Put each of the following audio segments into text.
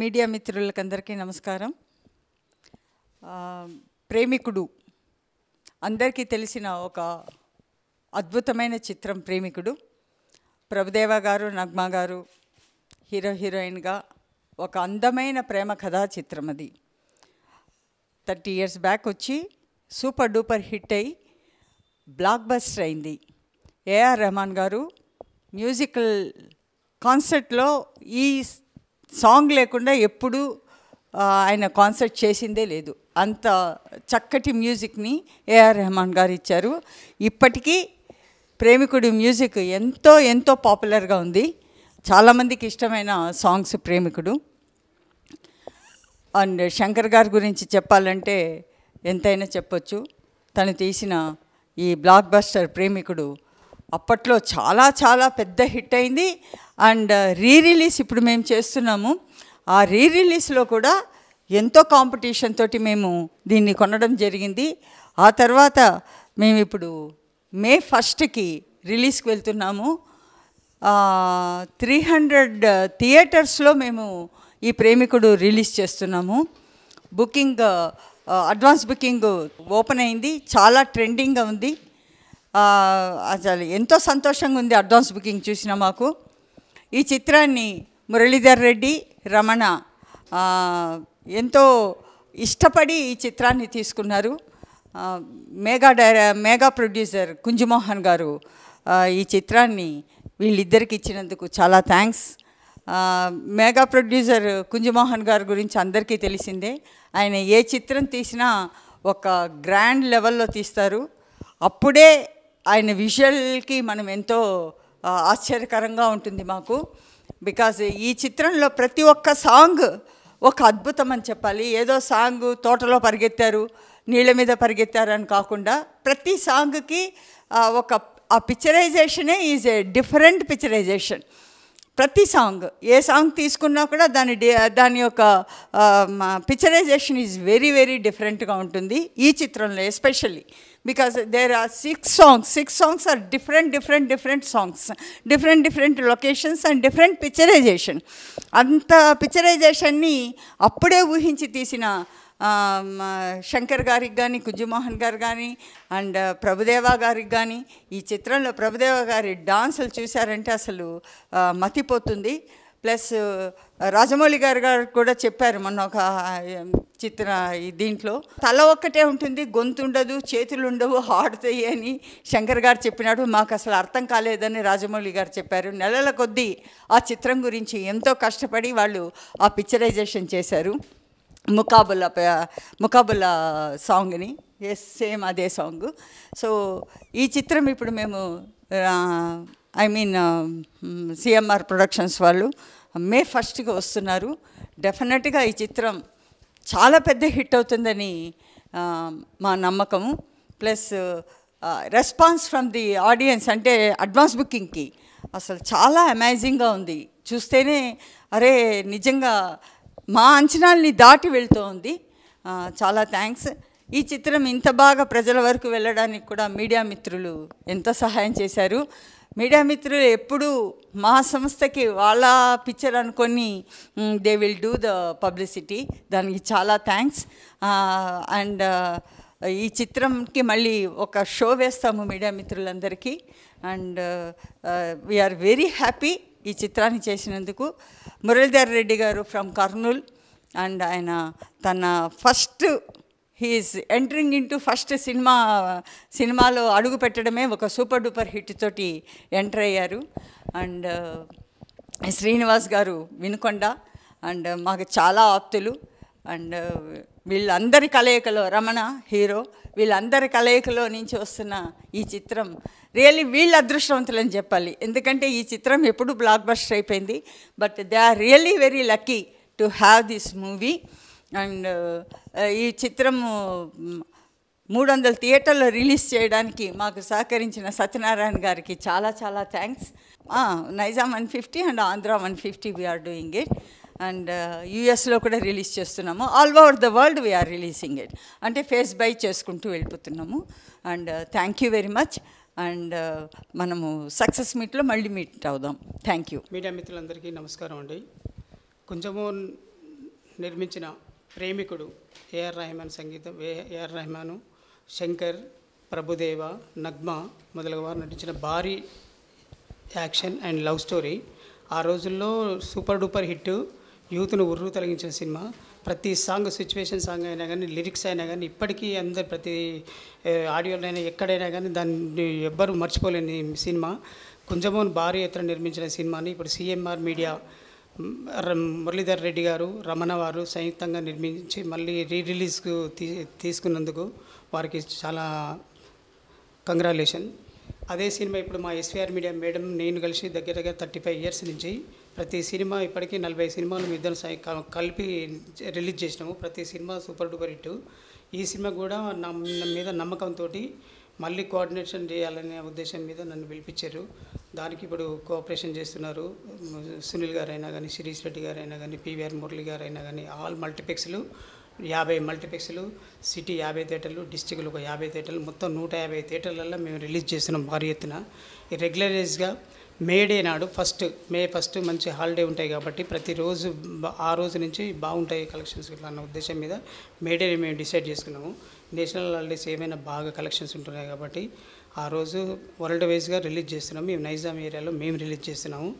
Media అందరికీ నమస్కారం ప్రేమికుడు అందరికీ తెలిసిన ఒక అద్భుతమైన చిత్రం ప్రేమికుడు ప్రభుదేవ గారు నగ్మా గారు హీరో హీరోయిన్గా ఒక అందమైన ప్రేమ కథా చిత్రం అది థర్టీ ఇయర్స్ బ్యాక్ వచ్చి సూపర్ డూపర్ హిట్ అయి బ్లాక్ బస్టర్ అయింది ఏఆర్ రెహమాన్ గారు మ్యూజికల్ కాన్సర్ట్లో ఈ సాంగ్ లేకుండా ఎప్పుడూ ఆయన కాన్సర్ట్ చేసిందే లేదు అంత చక్కటి మ్యూజిక్ని ఏఆర్ రెహమాన్ గారు ఇచ్చారు ఇప్పటికీ ప్రేమికుడి మ్యూజిక్ ఎంతో ఎంతో పాపులర్గా ఉంది చాలామందికి ఇష్టమైన సాంగ్స్ ప్రేమికుడు అండ్ శంకర్ గారి గురించి చెప్పాలంటే ఎంతైనా చెప్పొచ్చు తను తీసిన ఈ బ్లాక్ బస్టర్ ప్రేమికుడు అప్పట్లో చాలా చాలా పెద్ద హిట్ అయింది అండ్ రీ uh, రిలీజ్ ఇప్పుడు మేము చేస్తున్నాము ఆ రీ రిలీజ్లో కూడా ఎంతో కాంపిటీషన్ తోటి మేము దీన్ని కొనడం జరిగింది ఆ తర్వాత మేము ఇప్పుడు మే ఫస్ట్కి రిలీజ్కి వెళ్తున్నాము త్రీ హండ్రెడ్ థియేటర్స్లో మేము ఈ ప్రేమికుడు రిలీజ్ చేస్తున్నాము బుకింగ్ అడ్వాన్స్ బుకింగ్ ఓపెన్ అయింది చాలా ట్రెండింగ్గా ఉంది అసలు ఎంతో సంతోషంగా ఉంది అడ్వాన్స్ బుకింగ్ చూసిన మాకు ఈ చిత్రాన్ని మురళీధర్ రెడ్డి రమణ ఎంతో ఇష్టపడి ఈ చిత్రాన్ని తీసుకున్నారు మేఘా డైర మేఘా ప్రొడ్యూసర్ కుంజుమోహన్ గారు ఈ చిత్రాన్ని వీళ్ళిద్దరికి ఇచ్చినందుకు చాలా థ్యాంక్స్ మేఘా ప్రొడ్యూసర్ కుంజుమోహన్ గారి గురించి అందరికీ తెలిసిందే ఆయన ఏ చిత్రం తీసినా ఒక గ్రాండ్ లెవెల్లో తీస్తారు అప్పుడే ఆయన విజువల్కి మనం ఎంతో ఆశ్చర్యకరంగా ఉంటుంది మాకు బికాజ్ ఈ చిత్రంలో ప్రతి ఒక్క సాంగ్ ఒక అద్భుతం అని చెప్పాలి ఏదో సాంగ్ తోటలో పరిగెత్తారు నీళ్ళ మీద పరిగెత్తారు అని కాకుండా ప్రతి సాంగ్కి ఒక ఆ పిక్చరైజేషనే ఈజ్ ఏ డిఫరెంట్ పిక్చరైజేషన్ ప్రతి సాంగ్ ఏ సాంగ్ తీసుకున్నా కూడా దాని దాని యొక్క పిక్చరైజేషన్ ఈజ్ వెరీ వెరీ డిఫరెంట్గా ఉంటుంది ఈ చిత్రంలో especially because there are six songs six songs are different different different songs different different locations and different picturization అంత పిక్చరైజేషన్ని అప్పుడే ఊహించి తీసిన శంకర్ గారికి కానీ కుజ్జుమోహన్ గారు కానీ అండ్ ప్రభుదేవా గారికి కానీ ఈ చిత్రంలో ప్రభుదేవా గారి డాన్సులు చూశారంటే అసలు మతిపోతుంది ప్లస్ రాజమౌళి గారు గారు కూడా చెప్పారు మొన్న ఒక చిత్ర దీంట్లో తల ఒక్కటే ఉంటుంది గొంతు ఉండదు చేతులు ఉండవు ఆడుతాయి అని శంకర్ గారు చెప్పినాడు మాకు అసలు అర్థం కాలేదని రాజమౌళి గారు చెప్పారు నెలల కొద్దీ ఆ చిత్రం గురించి ఎంతో కష్టపడి వాళ్ళు ఆ పిక్చరైజేషన్ చేశారు ముకాబుల ముకాబుల సాంగ్ని ఎస్ సేమ్ అదే సాంగ్ సో ఈ చిత్రం ఇప్పుడు మేము ఐ మీన్ సిఎంఆర్ ప్రొడక్షన్స్ వాళ్ళు మే ఫస్ట్కి వస్తున్నారు డెఫినెట్గా ఈ చిత్రం చాలా పెద్ద హిట్ అవుతుందని మా నమ్మకము plus response from the audience అంటే అడ్వాన్స్ బుకింగ్కి అసలు చాలా అమేజింగ్గా ఉంది చూస్తేనే అరే నిజంగా మా అంచనాల్ని దాటి వెళ్తూ ఉంది చాలా థ్యాంక్స్ ఈ చిత్రం ఇంత బాగా ప్రజల వరకు వెళ్ళడానికి కూడా మీడియా మిత్రులు ఎంతో సహాయం చేశారు మీడియా మిత్రులు ఎప్పుడు మా సంస్థకి వాళ్ళ పిక్చర్ అనుకొని they will do the publicity దానికి చాలా థ్యాంక్స్ అండ్ ఈ చిత్రంకి మళ్ళీ ఒక షో వేస్తాము మీడియా మిత్రులందరికీ అండ్ వీఆర్ వెరీ హ్యాపీ ఈ చిత్రాన్ని చేసినందుకు మురళీధర్ రెడ్డి గారు ఫ్రమ్ కర్నూల్ అండ్ ఆయన తన first he is in into first cinema సినిమాలో అడుగు పెట్టడమే ఒక సూపర్ డూపర్ హిట్ తోటి ఎంటర్ అయ్యారు అండ్ uh, శ్రీనివాస్ గారు వినుకొండ అండ్ uh, మాకు చాలా ఆప్తులు అండ్ వీళ్ళందరి కలయికలో రమణ హీరో వీళ్ళందరి కలయికలో నుంచి వస్తున్న ఈ చిత్రం రియల్లీ వీళ్ళు అదృష్టవంతులని చెప్పాలి ఎందుకంటే ఈ చిత్రం ఎప్పుడు బ్లాక్ బస్టర్ అయిపోయింది but they are really very lucky to have this movie and ఈ చిత్రము మూడు వందల థియేటర్లో రిలీజ్ చేయడానికి మాకు సహకరించిన సత్యనారాయణ గారికి చాలా చాలా thanks Nizam one fifty and Andhra one fifty we are doing it and యూఎస్లో కూడా రిలీజ్ చేస్తున్నాము all over the world we are releasing it అంటే ఫేస్ బై చేసుకుంటూ వెళ్ళిపోతున్నాము and thank you very much and మనము సక్సెస్ మీట్లో మళ్ళీ మీట్ అవుదాం థ్యాంక్ యూ మీడియా మిత్రులందరికీ నమస్కారం అండి కొంచెము నిర్మించిన ప్రేమికుడు ఏఆర్ రెహమాన్ సంగీతం ఏఆర్ రెహమాను శంకర్ ప్రభుదేవ నగ్మ మొదలగు వారు నటించిన భారీ యాక్షన్ అండ్ లవ్ స్టోరీ ఆ రోజుల్లో సూపర్ డూపర్ హిట్ యూత్ను ఉర్రు తొలగించిన సినిమా ప్రతి సాంగ్ సిచ్యువేషన్ సాంగ్ అయినా కానీ లిరిక్స్ అయినా కానీ ఇప్పటికీ అందరు ప్రతి ఆడియోలైనా ఎక్కడైనా కానీ దాన్ని ఎవ్వరూ మర్చిపోలేని సినిమా కుంజమోహన్ భారీ ఎత్తున నిర్మించిన సినిమాని ఇప్పుడు సిఎంఆర్ మీడియా మురళీధర్ రెడ్డి గారు రమణ వారు సంయుక్తంగా నిర్మించి మళ్ళీ రీ రిలీజ్కు తీ తీసుకున్నందుకు వారికి చాలా కంగ్రాలేషన్ అదే సినిమా ఇప్పుడు మా ఎస్వీఆర్ మీడియా మేడం నేను కలిసి దగ్గర దగ్గర థర్టీ ఫైవ్ ఇయర్స్ నుంచి ప్రతి సినిమా ఇప్పటికీ నలభై సినిమాలు మీ ఇద్దరు కలిపి రిలీజ్ చేసినాము ప్రతి సినిమా సూపర్ డూపర్ హిట్ ఈ సినిమా కూడా నా మీద నమ్మకంతో మళ్ళీ కోఆర్డినేషన్ చేయాలనే ఉద్దేశం మీద నన్ను పిలిపించారు దానికి ఇప్పుడు కోఆపరేషన్ చేస్తున్నారు సునీల్ గారైనా కానీ శిరీష్ రెడ్డి గారైనా కానీ పివిఆర్ మురళి గారైనా కానీ ఆల్ మల్టీప్లెక్స్లు యాభై మల్టీప్లెక్స్లు సిటీ యాభై థియేటర్లు డిస్టిక్లు ఒక యాభై థియేటర్లు మొత్తం నూట యాభై థియేటర్లలో మేము రిలీజ్ చేస్తున్నాం భారీ ఎత్తున రెగ్యులరైజ్గా మే డే నాడు ఫస్ట్ మే ఫస్ట్ మంచి హాలిడే ఉంటాయి కాబట్టి ప్రతిరోజు ఆ రోజు నుంచి బాగుంటాయి కలెక్షన్స్ ఇట్లా అన్న ఉద్దేశం మీద మేడే మేము డిసైడ్ చేసుకున్నాము నేషనల్ హాలిడేస్ ఏమైనా బాగా కలెక్షన్స్ ఉంటున్నాయి కాబట్టి ఆ రోజు వరల్డ్ వైజ్గా రిలీజ్ చేస్తున్నాము మేము నైజాం ఏరియాలో మేము రిలీజ్ చేస్తున్నాము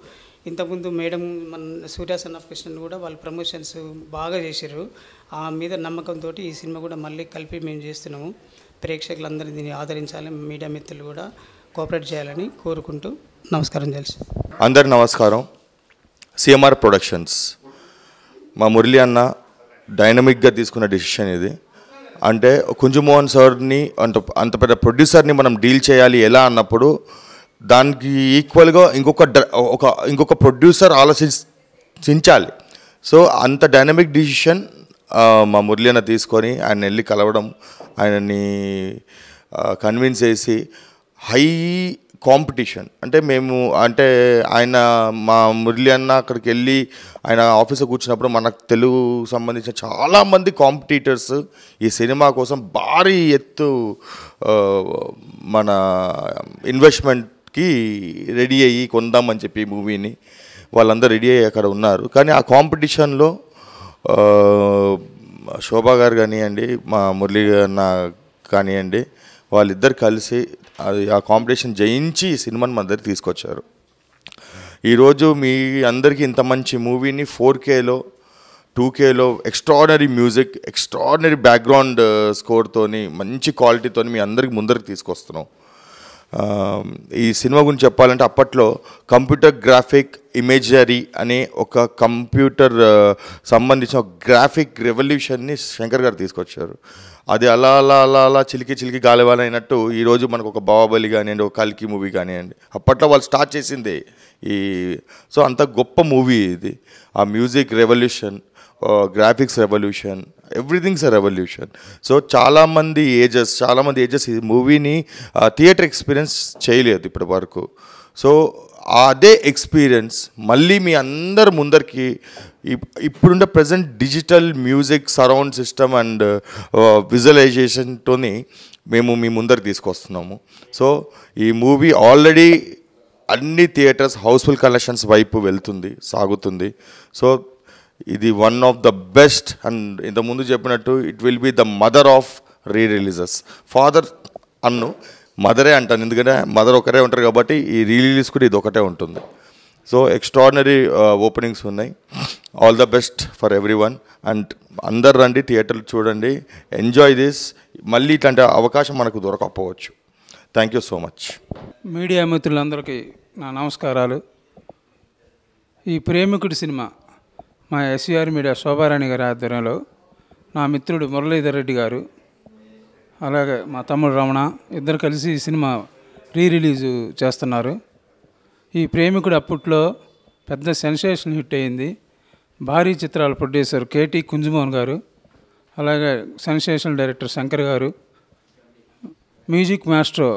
ఇంతకుముందు మేడం మన సూర్య సన్ ఆఫ్ కృష్ణన్ కూడా వాళ్ళు ప్రమోషన్స్ బాగా చేశారు ఆ మీద నమ్మకంతో ఈ సినిమా కూడా మళ్ళీ కలిపి మేము చేస్తున్నాము ప్రేక్షకులందరూ దీన్ని ఆదరించాలి మీడియా మిత్రులు కూడా కోఆపరేట్ చేయాలని కోరుకుంటూ నమస్కారం తెలుసు అందరు నమస్కారం సిఎంఆర్ ప్రొడక్షన్స్ మా మురళి అన్న డైనమిక్గా తీసుకున్న డెసిషన్ ఇది అంటే కుంజుమోహన్ సార్ని అంత అంత పెద్ద ప్రొడ్యూసర్ని మనం డీల్ చేయాలి ఎలా అన్నప్పుడు దానికి ఈక్వల్గా ఇంకొక ఒక ఇంకొక ప్రొడ్యూసర్ ఆలోచించాలి సో అంత డైనమిక్ డిసిషన్ మా మురళి అన్న తీసుకొని ఆయన వెళ్ళి కలవడం ఆయనని కన్విన్స్ చేసి హై కాంపిటీషన్ అంటే మేము అంటే ఆయన మా మురళి అన్న అక్కడికి వెళ్ళి ఆయన ఆఫీస్కి కూర్చున్నప్పుడు మనకు తెలుగు సంబంధించిన చాలామంది కాంపిటీటర్స్ ఈ సినిమా కోసం భారీ ఎత్తు మన ఇన్వెస్ట్మెంట్కి రెడీ అయ్యి కొందామని చెప్పి మూవీని వాళ్ళందరూ రెడీ అయ్యి అక్కడ ఉన్నారు కానీ ఆ కాంపిటీషన్లో శోభా గారు కానివ్వండి మా మురళి అన్న కానివ్వండి వాళ్ళిద్దరు కలిసి అది ఆ కాంపిటీషన్ జయించి సినిమాని మన దగ్గర తీసుకొచ్చారు ఈరోజు మీ అందరికీ ఇంత మంచి మూవీని ఫోర్ కేలో టూ కేలో ఎక్స్ట్రాడినరీ మ్యూజిక్ ఎక్స్ట్రాడనరీ బ్యాక్గ్రౌండ్ స్కోర్తోని మంచి క్వాలిటీతో మీ అందరికి ముందరికి తీసుకొస్తున్నాం ఈ సినిమా గురించి చెప్పాలంటే అప్పట్లో కంప్యూటర్ గ్రాఫిక్ ఇమేజరీ అనే ఒక కంప్యూటర్ సంబంధించిన గ్రాఫిక్ రెవల్యూషన్ని శంకర్ గారు తీసుకొచ్చారు అది అలా అలా అలా అలా చిలికి చిలికి గాలివాన అయినట్టు ఈరోజు మనకు ఒక బాహుబలి కానివ్వండి ఒక కల్కి మూవీ కానివ్వండి అప్పట్లో వాళ్ళు స్టార్ట్ చేసింది ఈ సో అంత గొప్ప మూవీ ఇది ఆ music revolution graphics revolution everythings revolution so చాలామంది ఏజెస్ చాలామంది ఏజెస్ ఈ మూవీని థియేటర్ ఎక్స్పీరియన్స్ చేయలేదు ఇప్పటి వరకు సో అదే ఎక్స్పీరియన్స్ మళ్ళీ మీ అందరి ముందరికి ఇప్పుడున్న present digital music surround system and విజువలైజేషన్తోని మేము మీ ముందరికి తీసుకొస్తున్నాము సో ఈ మూవీ ఆల్రెడీ అన్ని థియేటర్స్ హౌస్ఫుల్ కలెక్షన్స్ వైపు వెళ్తుంది సాగుతుంది సో ఇది one of the best and ఇంతకుముందు చెప్పినట్టు it will be the mother of re releases father అన్ను మదరే అంటాను ఎందుకంటే మదర్ ఒకరే ఉంటారు కాబట్టి ఈ రీ రిలీజ్ కూడా ఇది ఒకటే ఉంటుంది సో ఎక్స్ట్రాడినరీ ఓపెనింగ్స్ ఉన్నాయి all the best for every one and అందరు రండి థియేటర్లు చూడండి ఎంజాయ్ దిస్ మళ్ళీ ఇట్లాంటి అవకాశం మనకు దొరకపోవచ్చు thank you so much media మిత్రులందరికీ నా నమస్కారాలు ఈ ప్రేమికుడి సినిమా మా ఎస్సీఆర్ మీడియా శోభారాణి గారి ఆధ్వర్యంలో నా మిత్రుడు మురళీధర్ రెడ్డి గారు అలాగే మా తమ్ముడు రమణ ఇద్దరు కలిసి ఈ సినిమా రీ రిలీజు చేస్తున్నారు ఈ ప్రేమికుడు అప్పట్లో పెద్ద సెన్సేషన్ హిట్ అయింది భారీ చిత్రాల ప్రొడ్యూసర్ కేటీ కుంజుమోహన్ గారు అలాగే సెన్సేషనల్ డైరెక్టర్ శంకర్ గారు మ్యూజిక్ మాస్టర్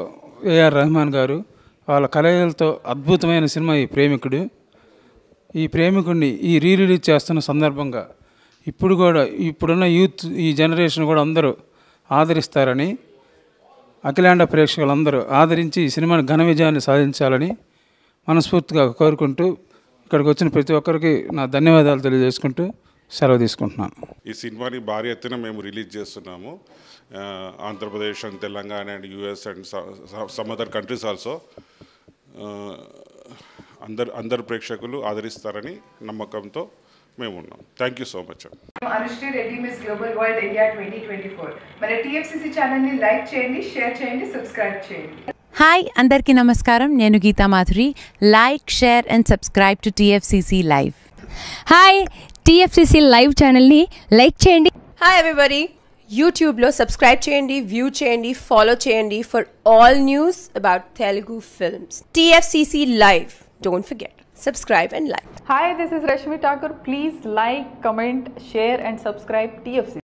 ఏఆర్ రెహమాన్ గారు వాళ్ళ కలయికలతో అద్భుతమైన సినిమా ఈ ప్రేమికుడు ఈ ప్రేమికుడిని ఈ రీ రిలీజ్ చేస్తున్న సందర్భంగా ఇప్పుడు కూడా ఇప్పుడున్న యూత్ ఈ జనరేషన్ కూడా అందరూ ఆదరిస్తారని అఖిలాండ ప్రేక్షకులందరూ ఆదరించి ఈ సినిమాను ఘన విజయాన్ని సాధించాలని మనస్ఫూర్తిగా కోరుకుంటూ ఇక్కడికి వచ్చిన ప్రతి ఒక్కరికి నా ధన్యవాదాలు తెలియజేసుకుంటూ సెలవు తీసుకుంటున్నాను ఈ సినిమాని భారీ ఎత్తున మేము రిలీజ్ చేస్తున్నాము Andhra Pradesh and Telangana and US and some other countries also అందరు అందరు ప్రేక్షకులు ఆదరిస్తారని నమ్మకంతో మేము ఉన్నాం thank you so much Anushti Reddy Miss Global World India twenty twenty four మన ఛానల్ని లైక్ చేయండి షేర్ చేయండి సబ్స్క్రైబ్ చేయండి హాయ్ అందరికీ నమస్కారం నేను Geetha Madhuri like share and subscribe to TFCC live hi TFCC live ఛానల్ని లైక్ చేయండి హాయ్ ఎవరిబడి యూట్యూబ్లో సబ్స్క్రైబ్ చేయండి వ్యూ చేయండి ఫాలో చేయండి for all news about Telugu films TFCC live Don't forget, subscribe and like. Hi, this is Rashmi Thakur. Please like, comment, share and subscribe TFC.